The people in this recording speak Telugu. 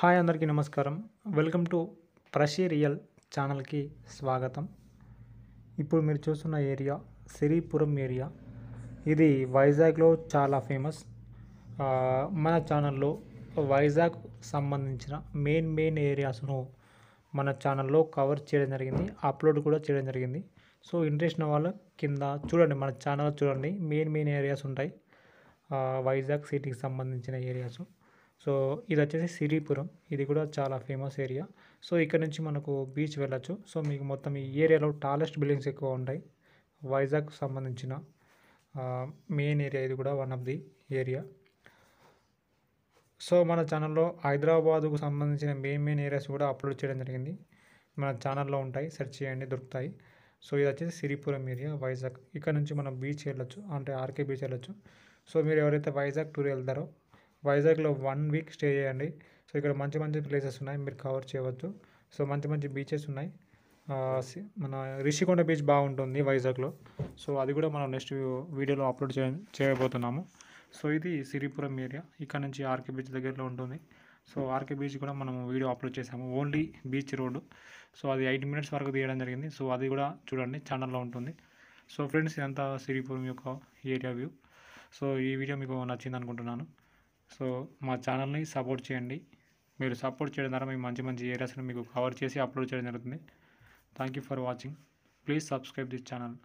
హాయ్ అందరికీ నమస్కారం వెల్కమ్ టు ప్రషి రియల్ ఛానల్కి స్వాగతం ఇప్పుడు మీరు చూస్తున్న ఏరియా సిరిపురం ఏరియా ఇది వైజాగ్లో చాలా ఫేమస్ మన ఛానల్లో వైజాగ్ సంబంధించిన మెయిన్ మెయిన్ ఏరియాస్ను మన ఛానల్లో కవర్ చేయడం జరిగింది అప్లోడ్ కూడా చేయడం జరిగింది సో ఇంట్రెస్ట్ ఉన్న వాళ్ళు కింద చూడండి మన ఛానల్ చూడండి మెయిన్ మెయిన్ ఏరియాస్ ఉంటాయి వైజాగ్ సిటీకి సంబంధించిన ఏరియాస్ సో ఇది వచ్చేసి సిరిపురం ఇది కూడా చాలా ఫేమస్ ఏరియా సో ఇక్కడ నుంచి మనకు బీచ్ వెళ్ళచ్చు సో మీకు మొత్తం ఈ ఏరియాలో టాలెస్ట్ బిల్డింగ్స్ ఎక్కువ ఉంటాయి వైజాగ్ సంబంధించిన మెయిన్ ఏరియా ఇది కూడా one of the area so మన ఛానల్లో హైదరాబాదుకు సంబంధించిన మెయిన్ మెయిన్ ఏరియాస్ కూడా అప్లోడ్ చేయడం జరిగింది మన ఛానల్లో ఉంటాయి సెర్చ్ చేయండి దొరుకుతాయి సో ఇది వచ్చేసి సిరిపురం ఏరియా వైజాగ్ ఇక్కడ నుంచి మనం బీచ్ వెళ్ళొచ్చు అంటే ఆర్కే బీచ్ వెళ్ళొచ్చు సో మీరు ఎవరైతే వైజాగ్ టూర్ వెళ్తారో వైజాగ్లో వన్ వీక్ స్టే చేయండి సో ఇక్కడ మంచి మంచి ప్లేసెస్ ఉన్నాయి మీరు కవర్ చేయవచ్చు సో మంచి మంచి బీచెస్ ఉన్నాయి మన రిషికొండ బీచ్ బాగుంటుంది వైజాగ్లో సో అది కూడా మనం నెక్స్ట్ వీడియోలో అప్లోడ్ చేయబోతున్నాము సో ఇది సిరిపురం ఏరియా ఇక్కడ నుంచి ఆర్కే బీచ్ దగ్గరలో ఉంటుంది సో ఆర్కే బీచ్ కూడా మనం వీడియో అప్లోడ్ చేసాము ఓన్లీ బీచ్ రోడ్డు సో అది ఎయిట్ మినిట్స్ వరకు తీయడం జరిగింది సో అది కూడా చూడండి ఛానల్లో ఉంటుంది సో ఫ్రెండ్స్ ఇదంతా సిరిపురం యొక్క ఏరియా వ్యూ సో ఈ వీడియో మీకు నచ్చింది అనుకుంటున్నాను సో మా ఛానల్ని సపోర్ట్ చేయండి మీరు సపోర్ట్ చేయడం ద్వారా మీ మంచి మంచి ఏరియాస్ని మీకు కవర్ చేసి అప్లోడ్ చేయడం జరుగుతుంది thank you for watching please subscribe this channel